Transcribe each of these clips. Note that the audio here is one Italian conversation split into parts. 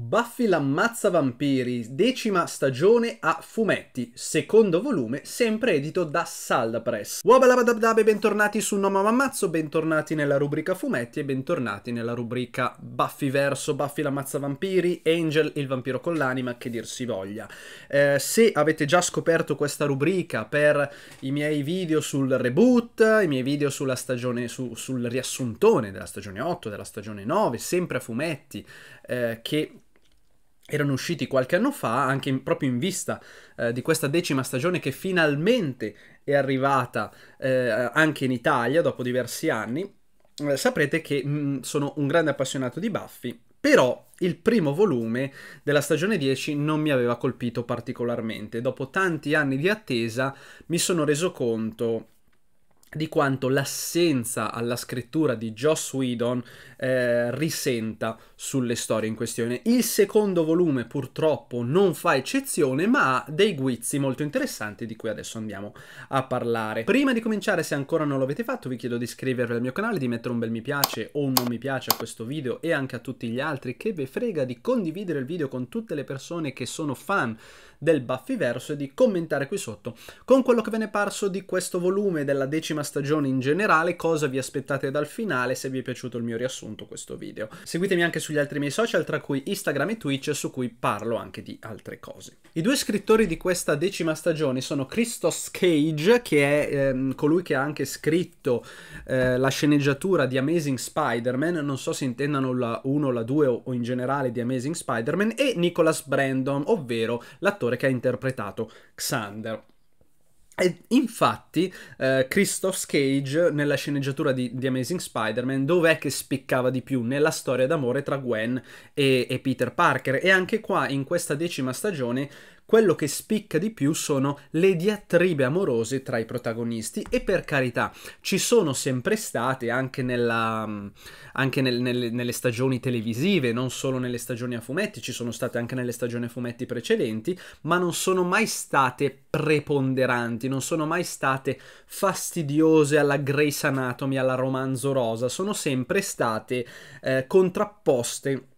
Buffy l'ammazza vampiri, decima stagione a fumetti, secondo volume, sempre edito da Salda Press. e bentornati su Noma Mammazzo, bentornati nella rubrica fumetti e bentornati nella rubrica Buffy verso, Buffy l'ammazza vampiri, Angel il vampiro con l'anima, che dir si voglia. Eh, se avete già scoperto questa rubrica per i miei video sul reboot, i miei video sulla stagione, su, sul riassuntone della stagione 8, della stagione 9, sempre a fumetti, eh, che erano usciti qualche anno fa, anche in, proprio in vista eh, di questa decima stagione che finalmente è arrivata eh, anche in Italia dopo diversi anni. Eh, saprete che mh, mm, sono un grande appassionato di baffi, però il primo volume della stagione 10 non mi aveva colpito particolarmente. Dopo tanti anni di attesa mi sono reso conto di quanto l'assenza alla scrittura di Joss Whedon eh, risenta sulle storie in questione. Il secondo volume purtroppo non fa eccezione, ma ha dei guizzi molto interessanti di cui adesso andiamo a parlare. Prima di cominciare, se ancora non l'avete fatto, vi chiedo di iscrivervi al mio canale, di mettere un bel mi piace o un non mi piace a questo video e anche a tutti gli altri, che ve frega di condividere il video con tutte le persone che sono fan del Baffiverso e di commentare qui sotto con quello che ve ne è parso di questo volume della decima prossima stagione in generale, cosa vi aspettate dal finale, se vi è piaciuto il mio riassunto questo video. Seguitemi anche sugli altri miei social, tra cui Instagram e Twitch, su cui parlo anche di altre cose. I due scrittori di questa decima stagione sono Christos Cage, che è ehm, colui che ha anche scritto eh, la sceneggiatura di Amazing Spider-Man, non so se intendano la 1, la 2 o, o in generale di Amazing Spider-Man, e Nicholas Brandon, ovvero l'attore che ha interpretato Xander. E infatti, eh, Christoph Cage nella sceneggiatura di The Amazing Spider-Man, dov'è che spiccava di più nella storia d'amore tra Gwen e, e Peter Parker? E anche qua, in questa decima stagione, quello che spicca di più sono le diatribe amorose tra i protagonisti e per carità ci sono sempre state anche, nella, mm, anche nel, nel, nelle stagioni televisive, non solo nelle stagioni a fumetti, ci sono state anche nelle stagioni a fumetti precedenti, ma non sono mai state preponderanti, non sono mai state fastidiose alla Grace Anatomy, alla romanzo rosa, sono sempre state eh, contrapposte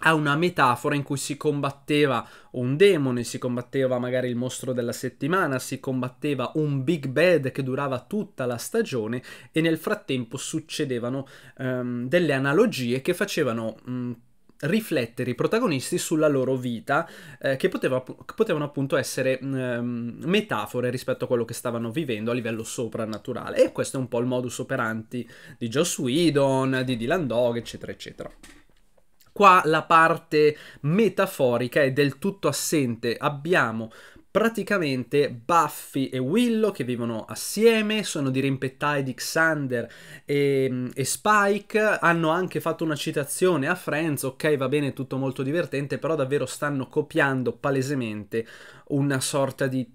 ha una metafora in cui si combatteva un demone, si combatteva magari il mostro della settimana, si combatteva un big bad che durava tutta la stagione e nel frattempo succedevano um, delle analogie che facevano um, riflettere i protagonisti sulla loro vita, eh, che, poteva, che, potevano appunto essere mh, mm, ehm, metafore rispetto a quello che stavano vivendo a livello soprannaturale. E questo è un po' il modus operandi di Joss Whedon, di Dylan Dog, eccetera, eccetera. Qua la parte metaforica è del tutto assente. Abbiamo praticamente Buffy e Willow che vivono assieme, sono di rimpettai di Xander e, e, Spike, hanno anche fatto una citazione a Friends, ok va bene tutto molto divertente, però davvero stanno copiando palesemente una sorta di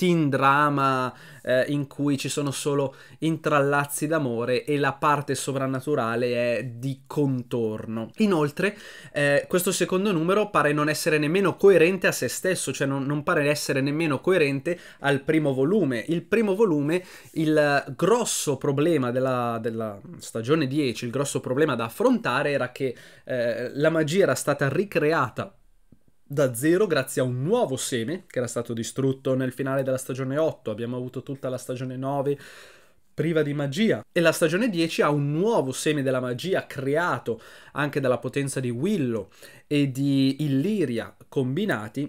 teen drama eh, in cui ci sono solo intrallazzi d'amore e la parte sovrannaturale è di contorno. Inoltre, eh, questo secondo numero pare non essere nemmeno coerente a se stesso, cioè non, non pare essere nemmeno coerente al primo volume. Il primo volume, il grosso problema della, della stagione 10, il grosso problema da affrontare era che eh, la magia era stata ricreata da zero grazie a un nuovo seme che era stato distrutto nel finale della stagione 8. Abbiamo avuto tutta la stagione 9 priva di magia. E la stagione 10 ha un nuovo seme della magia creato anche dalla potenza di Willow e di Illyria combinati.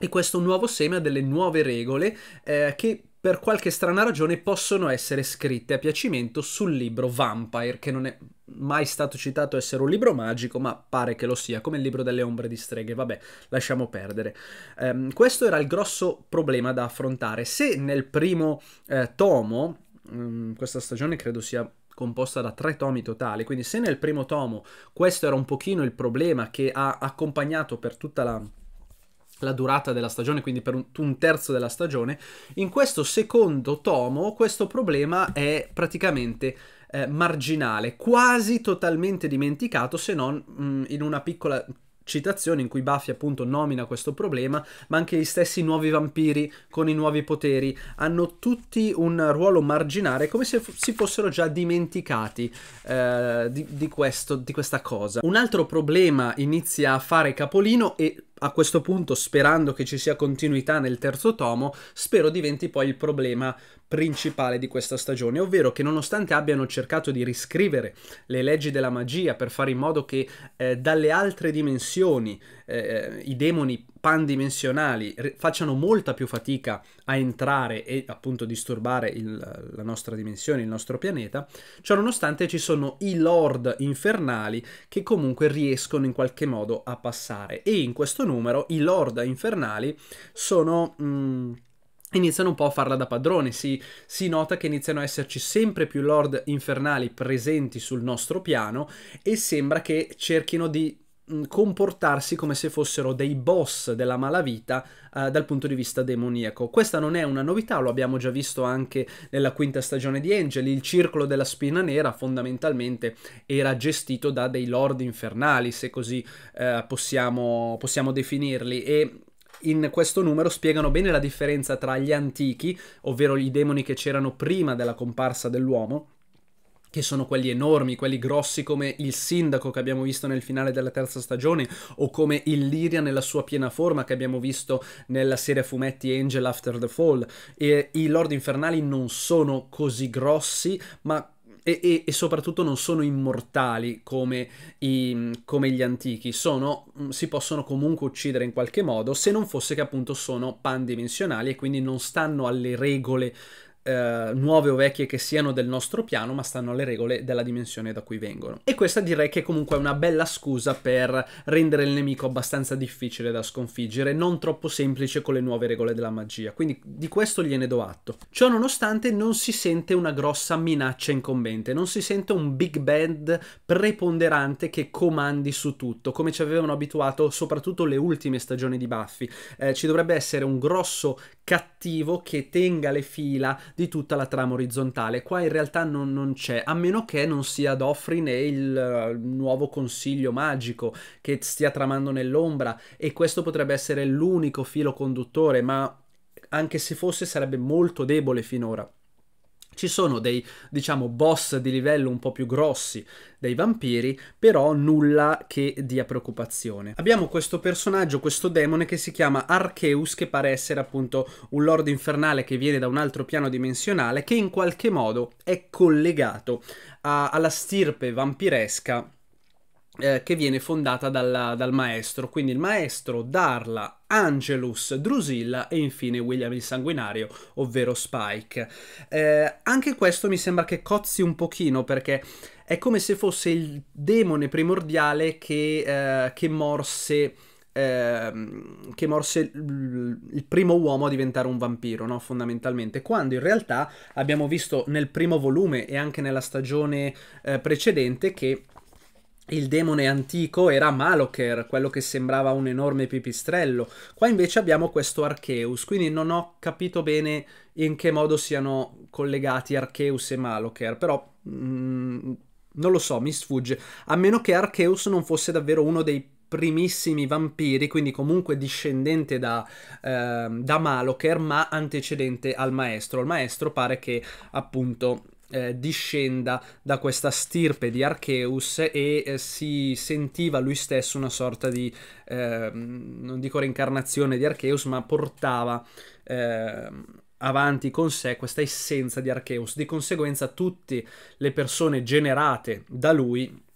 E questo nuovo seme ha delle nuove regole eh, che per qualche strana ragione possono essere scritte a piacimento sul libro Vampire, che non è mai stato citato essere un libro magico, ma pare che lo sia, come il libro delle ombre di streghe, vabbè, lasciamo perdere. Ehm, questo era il grosso problema da affrontare. Se nel primo eh, tomo, mh, mm, questa stagione credo sia composta da tre tomi totali, quindi se nel primo tomo questo era un pochino il problema che ha accompagnato per tutta la la durata della stagione, quindi per un, terzo della stagione, in questo secondo tomo questo problema è praticamente eh, marginale, quasi totalmente dimenticato se non mh, mm, in una piccola citazione in cui Buffy appunto nomina questo problema, ma anche gli stessi nuovi vampiri con i nuovi poteri hanno tutti un ruolo marginale, come se si fossero già dimenticati eh, di, di, questo, di questa cosa. Un altro problema inizia a fare capolino e a questo punto, sperando che ci sia continuità nel terzo tomo, spero diventi poi il problema principale di questa stagione, ovvero che nonostante abbiano cercato di riscrivere le leggi della magia per fare in modo che eh, dalle altre dimensioni eh, i demoni pandimensionali facciano molta più fatica a entrare e appunto disturbare il, la nostra dimensione, il nostro pianeta, ciononostante ci sono i lord infernali che comunque riescono in qualche modo a passare e in questo numero i lord infernali sono... Mh, mm, iniziano un po' a farla da padrone, si, si, nota che iniziano a esserci sempre più lord infernali presenti sul nostro piano e sembra che cerchino di Mm, comportarsi come se fossero dei boss della malavita eh, dal punto di vista demoniaco. Questa non è una novità, lo abbiamo già visto anche nella quinta stagione di Angel, il circolo della spina nera fondamentalmente era gestito da dei lord infernali, se così eh, possiamo, possiamo definirli, e in questo numero spiegano bene la differenza tra gli antichi, ovvero i demoni che c'erano prima della comparsa dell'uomo, che sono quelli enormi, quelli grossi come il sindaco che abbiamo visto nel finale della terza stagione o come il Liria nella sua piena forma che abbiamo visto nella serie a fumetti Angel After the Fall e i Lord Infernali non sono così grossi ma e, e, e, soprattutto non sono immortali come, i, come gli antichi, sono, mm, si possono comunque uccidere in qualche modo, se non fosse che appunto sono pandimensionali e quindi non stanno alle regole eh, nuove o vecchie che siano del nostro piano, ma stanno alle regole della dimensione da cui vengono. E questa direi che comunque è una bella scusa per rendere il nemico abbastanza difficile da sconfiggere, non troppo semplice con le nuove regole della magia, quindi di questo gliene do atto. Ciò nonostante non si sente una grossa minaccia incombente, non si sente un big band preponderante che comandi su tutto, come ci avevano abituato soprattutto le ultime stagioni di Buffy. Eh, ci dovrebbe essere un grosso cattivo che tenga le fila, di tutta la trama orizzontale. Qua in realtà non, non c'è, a meno che non sia Doffrin e il uh, nuovo consiglio magico che stia tramando nell'ombra e questo potrebbe essere l'unico filo conduttore, ma anche se fosse sarebbe molto debole finora. Ci sono dei, diciamo, boss di livello un po' più grossi dei vampiri, però nulla che dia preoccupazione. Abbiamo questo personaggio, questo demone che si chiama Archeus, che pare essere appunto un lord infernale che viene da un altro piano dimensionale, che in qualche modo è collegato a, alla stirpe vampiresca eh, che viene fondata dalla, dal maestro, quindi il maestro, Darla, Angelus, Drusilla e infine William il Sanguinario, ovvero Spike. Eh, anche questo mi sembra che cozzi un pochino perché è come se fosse il demone primordiale che, eh, che morse ehm, che morse il primo uomo a diventare un vampiro, no? fondamentalmente, quando in realtà abbiamo visto nel primo volume e anche nella stagione eh, precedente che il demone antico era Maloker, quello che sembrava un enorme pipistrello. Qua invece abbiamo questo Arceus, quindi non ho capito bene in che modo siano collegati Arceus e Maloker, però mh, mm, non lo so, mi sfugge. A meno che Arceus non fosse davvero uno dei primissimi vampiri, quindi comunque discendente da, eh, da Maloker, ma antecedente al maestro. Il maestro pare che appunto eh, discenda da questa stirpe di Archeus e eh, si sentiva lui stesso una sorta di, eh, non dico reincarnazione di Archeus, ma portava ehm, avanti con sé questa essenza di Archeus. Di conseguenza tutte le persone generate da lui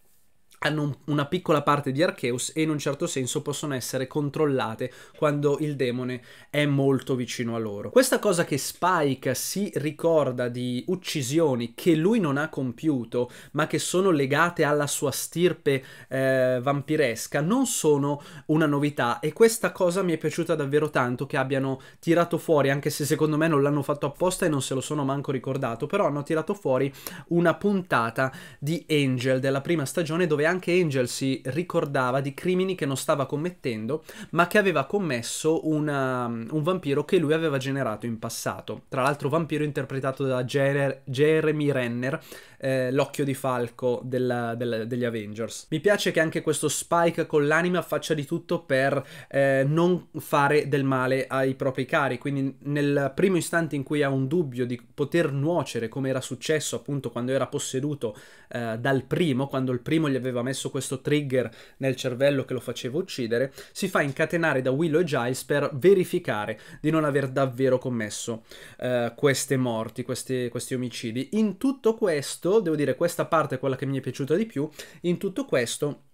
hanno una piccola parte di Arceus e in un certo senso possono essere controllate quando il demone è molto vicino a loro. Questa cosa che Spike si ricorda di uccisioni che lui non ha compiuto ma che sono legate alla sua stirpe eh, vampiresca non sono una novità e questa cosa mi è piaciuta davvero tanto che abbiano tirato fuori anche se secondo me non l'hanno fatto apposta e non se lo sono manco ricordato però hanno tirato fuori una puntata di Angel della prima stagione dove anche Angel si ricordava di crimini che non stava commettendo, ma che aveva commesso una, um, un vampiro che lui aveva generato in passato. Tra l'altro vampiro interpretato da Jer Jeremy Renner, eh, l'occhio di falco della, della, degli Avengers. Mi piace che anche questo Spike con l'anima faccia di tutto per eh, non fare del male ai propri cari, quindi nel primo istante in cui ha un dubbio di poter nuocere, come era successo appunto quando era posseduto eh, dal primo, quando il primo gli aveva aveva messo questo trigger nel cervello che lo faceva uccidere, si fa incatenare da Willow e Giles per verificare di non aver davvero commesso eh, queste morti, questi, questi omicidi. In tutto questo, devo dire, questa parte è quella che mi è piaciuta di più, in tutto questo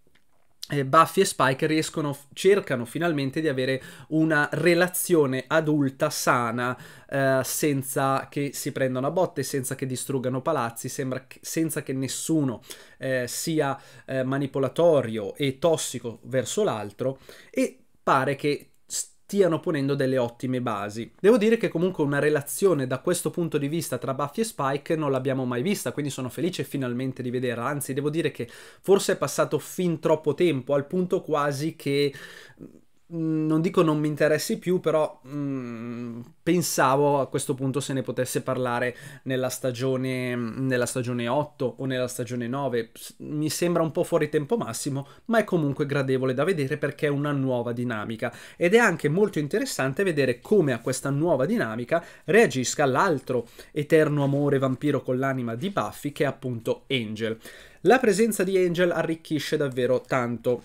eh, Buffy e Spike riescono, cercano finalmente di avere una relazione adulta sana eh, senza che si prendano a botte, senza che distruggano palazzi, che, senza che nessuno eh, sia eh, manipolatorio e tossico verso l'altro e pare che stiano ponendo delle ottime basi. Devo dire che comunque una relazione da questo punto di vista tra Buffy e Spike non l'abbiamo mai vista, quindi sono felice finalmente di vederla, anzi devo dire che forse è passato fin troppo tempo, al punto quasi che Mm, non dico non mi interessi più, però mh, mm, pensavo a questo punto se ne potesse parlare nella stagione, nella stagione 8 o nella stagione 9. Mi sembra un po' fuori tempo massimo, ma è comunque gradevole da vedere perché è una nuova dinamica ed è anche molto interessante vedere come a questa nuova dinamica reagisca l'altro eterno amore vampiro con l'anima di Buffy che è appunto Angel. La presenza di Angel arricchisce davvero tanto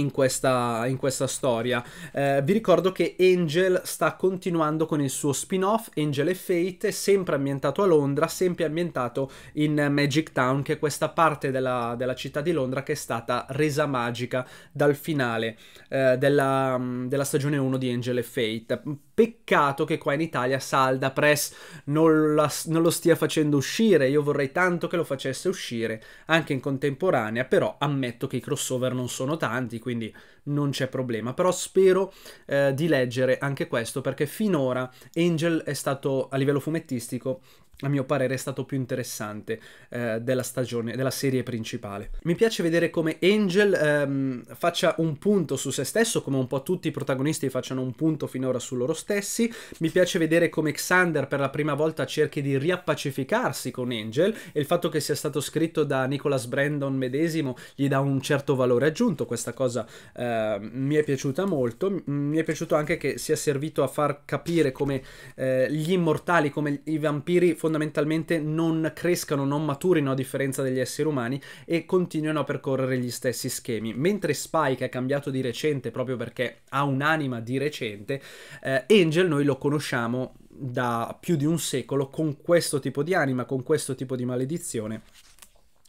in questa, in questa storia. Eh, vi ricordo che Angel sta continuando con il suo spin-off, Angel e Fate, sempre ambientato a Londra, sempre ambientato in Magic Town, che è questa parte della, della città di Londra che è stata resa magica dal finale eh, della, della stagione 1 di Angel e Fate. Peccato che qua in Italia Salda Press non, la, non, lo stia facendo uscire, io vorrei tanto che lo facesse uscire anche in contemporanea, però ammetto che i crossover non sono tanti, quindi quindi non c'è problema. Però spero eh, di leggere anche questo perché finora Angel è stato a livello fumettistico a mio parere è stato più interessante eh, della stagione, della serie principale. Mi piace vedere come Angel ehm, faccia un punto su se stesso, come un po' tutti i protagonisti facciano un punto finora su loro stessi. Mi piace vedere come Xander per la prima volta cerchi di riappacificarsi con Angel e il fatto che sia stato scritto da Nicholas Brandon medesimo gli dà un certo valore aggiunto. Questa cosa eh, Ehm, mi è piaciuta molto, mi è piaciuto anche che sia servito a far capire come eh, gli immortali, come i vampiri fondamentalmente non crescano, non maturino a differenza degli esseri umani e continuano a percorrere gli stessi schemi, mentre Spike è cambiato di recente proprio perché ha un'anima di recente, eh, Angel noi lo conosciamo da più di un secolo con questo tipo di anima, con questo tipo di maledizione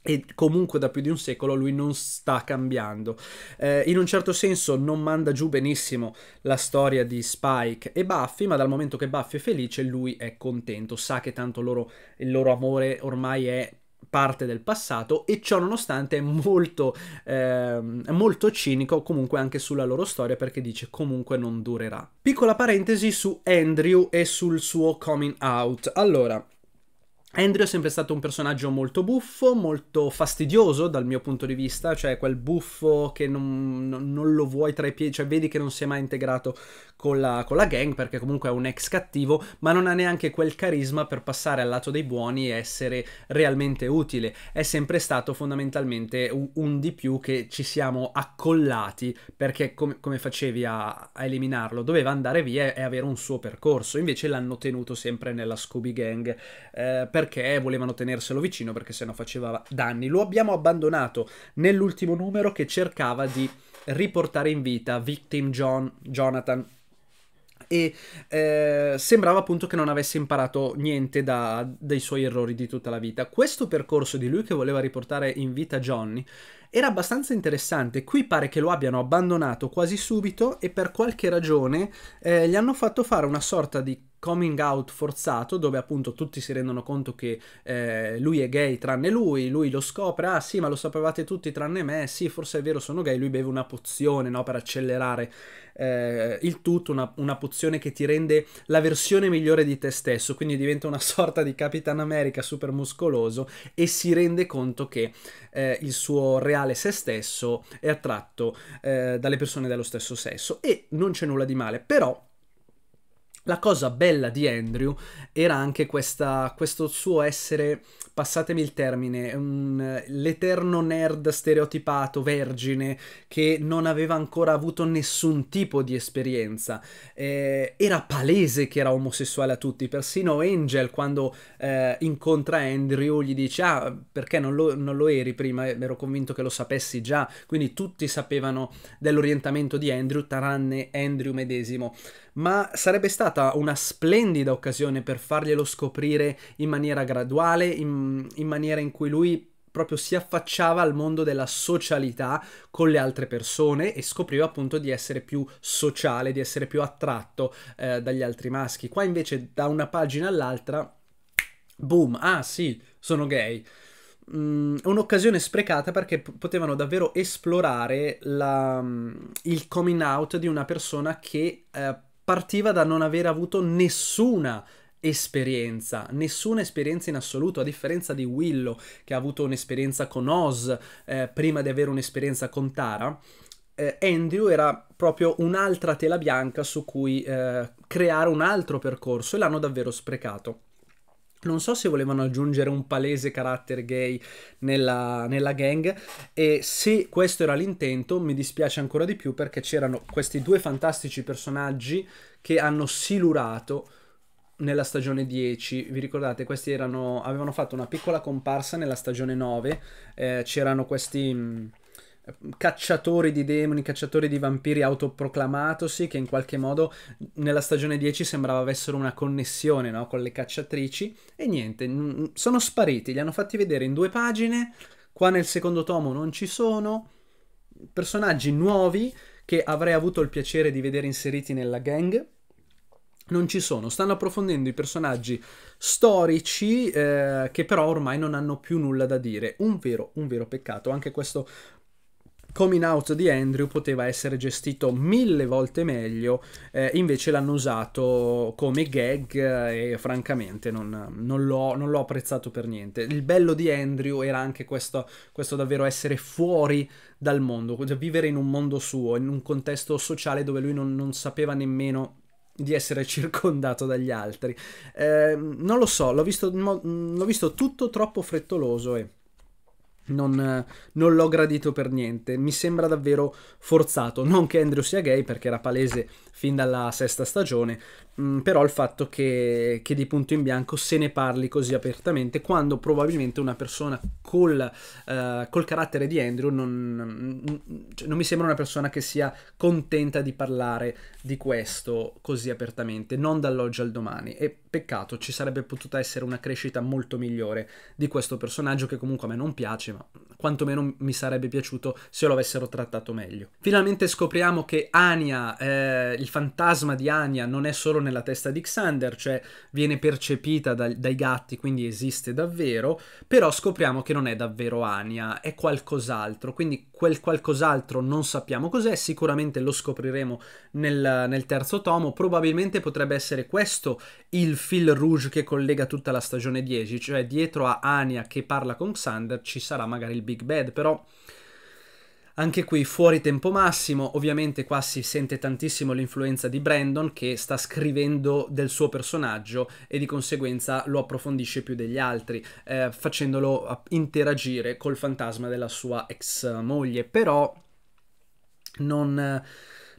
e comunque da più di un secolo lui non sta cambiando. Eh, in un certo senso non manda giù benissimo la storia di Spike e Buffy, ma dal momento che Buffy è felice lui è contento, sa che tanto loro, il loro amore ormai è parte del passato e ciò nonostante è molto, eh, molto cinico comunque anche sulla loro storia perché dice comunque non durerà. Piccola parentesi su Andrew e sul suo coming out. Allora, Andrew è sempre stato un personaggio molto buffo, molto fastidioso dal mio punto di vista, cioè quel buffo che non, non, non lo vuoi tra i piedi, cioè vedi che non si è mai integrato con la, con la, gang perché comunque è un ex cattivo, ma non ha neanche quel carisma per passare al lato dei buoni e essere realmente utile. È sempre stato fondamentalmente un, un di più che ci siamo accollati perché com, come facevi a, a, eliminarlo? Doveva andare via e, avere un suo percorso, invece l'hanno tenuto sempre nella Scooby Gang. Eh, perché volevano tenerselo vicino perché sennò faceva danni. Lo abbiamo abbandonato nell'ultimo numero che cercava di riportare in vita Victim John, Jonathan e eh, sembrava appunto che non avesse imparato niente da, dai suoi errori di tutta la vita. Questo percorso di lui che voleva riportare in vita Johnny era abbastanza interessante. Qui pare che lo abbiano abbandonato quasi subito e per qualche ragione eh, gli hanno fatto fare una sorta di coming out forzato dove appunto tutti si rendono conto che eh, lui è gay tranne lui, lui lo scopre, ah sì ma lo sapevate tutti tranne me, sì forse è vero sono gay, lui beve una pozione no, per accelerare eh, il tutto, una, una, pozione che ti rende la versione migliore di te stesso, quindi diventa una sorta di Capitan America super muscoloso e si rende conto che eh, il suo reale se stesso è attratto eh, dalle persone dello stesso sesso e non c'è nulla di male, però la cosa bella di Andrew era anche questa, questo suo essere, passatemi il termine, um, l'eterno nerd stereotipato, vergine, che non aveva ancora avuto nessun tipo di esperienza. Eh, era palese che era omosessuale a tutti, persino Angel quando eh, incontra Andrew gli dice ah perché non lo, non lo eri prima, eh, ero convinto che lo sapessi già, quindi tutti sapevano dell'orientamento di Andrew tranne Andrew medesimo ma sarebbe stata una splendida occasione per farglielo scoprire in maniera graduale, in, in maniera in cui lui proprio si affacciava al mondo della socialità con le altre persone e scopriva appunto di essere più sociale, di essere più attratto eh, dagli altri maschi. Qua invece da una pagina all'altra, boom, ah sì, sono gay. Mm, un'occasione sprecata perché p- potevano davvero esplorare la, mm, il coming out di una persona che... Eh, partiva da non aver avuto nessuna esperienza, nessuna esperienza in assoluto, a differenza di Willow che ha avuto un'esperienza con Oz eh, prima di avere un'esperienza con Tara. Eh, Andrew era proprio un'altra tela bianca su cui eh, creare un altro percorso e l'hanno davvero sprecato. Non so se volevano aggiungere un palese carattere gay nella, nella, gang e se questo era l'intento mi dispiace ancora di più perché c'erano questi due fantastici personaggi che hanno silurato nella stagione 10, vi ricordate, questi erano, avevano fatto una piccola comparsa nella stagione 9, eh, c'erano questi... Mm, cacciatori di demoni, cacciatori di vampiri autoproclamatosi che in qualche modo nella stagione 10 sembrava avessero una connessione no? con le cacciatrici e niente, sono spariti, li hanno fatti vedere in due pagine, qua nel secondo tomo non ci sono, personaggi nuovi che avrei avuto il piacere di vedere inseriti nella gang. Non ci sono, stanno approfondendo i personaggi storici eh, che però ormai non hanno più nulla da dire. Un vero, un vero peccato. Anche questo coming out di Andrew poteva essere gestito mille volte meglio, eh, invece l'hanno usato come gag eh, e francamente non, non, l'ho, non, l'ho, apprezzato per niente. Il bello di Andrew era anche questo, questo davvero essere fuori dal mondo, cioè vivere in un mondo suo, in un contesto sociale dove lui non, non sapeva nemmeno di essere circondato dagli altri. Eh, non lo so, l'ho visto, l'ho visto tutto troppo frettoloso e non, non, l'ho gradito per niente, mi sembra davvero forzato. Non che Andrew sia gay, perché era palese fin dalla sesta stagione, Mm, però il fatto che, che, di punto in bianco se ne parli così apertamente quando probabilmente una persona col, uh, col carattere di Andrew non, cioè, non, mi sembra una persona che sia contenta di parlare di questo così apertamente, non dall'oggi al domani. E peccato, ci sarebbe potuta essere una crescita molto migliore di questo personaggio che comunque a me non piace, ma quantomeno mi sarebbe piaciuto se lo avessero trattato meglio. Finalmente scopriamo che Ania, eh, il fantasma di Ania, non è solo nella testa di Xander, cioè viene percepita da, dai gatti, quindi esiste davvero, però scopriamo che non è davvero Ania, è qualcos'altro, quindi quel qualcos'altro non sappiamo cos'è, sicuramente lo scopriremo nel, nel terzo tomo, probabilmente potrebbe essere questo il fil rouge che collega tutta la stagione 10, cioè dietro a Ania che parla con Xander ci sarà magari il Big Bad, però... Anche qui fuori tempo massimo, ovviamente qua si sente tantissimo l'influenza di Brandon che sta scrivendo del suo personaggio e di conseguenza lo approfondisce più degli altri, eh, facendolo interagire col fantasma della sua ex moglie, però non... Eh,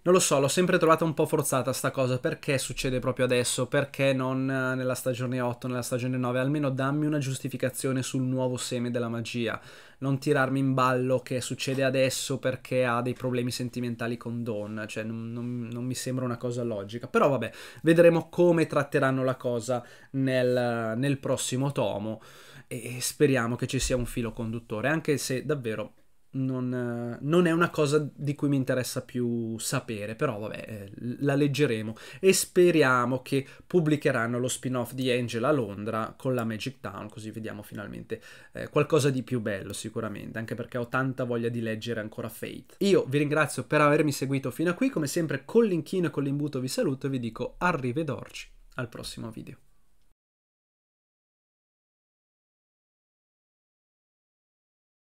non lo so, l'ho sempre trovata un po' forzata sta cosa, perché succede proprio adesso, perché non eh, nella stagione 8, nella stagione 9, almeno dammi una giustificazione sul nuovo seme della magia, non tirarmi in ballo che succede adesso perché ha dei problemi sentimentali con Don, cioè non, non, non mi sembra una cosa logica, però vabbè, vedremo come tratteranno la cosa nel, nel prossimo tomo e speriamo che ci sia un filo conduttore, anche se davvero non, non, è una cosa di cui mi interessa più sapere, però vabbè, eh, la leggeremo e speriamo che pubblicheranno lo spin-off di Angel a Londra con la Magic Town, così vediamo finalmente eh, qualcosa di più bello sicuramente, anche perché ho tanta voglia di leggere ancora Fate. Io vi ringrazio per avermi seguito fino a qui, come sempre con l'inchino e con l'imbuto vi saluto e vi dico arrivederci al prossimo video.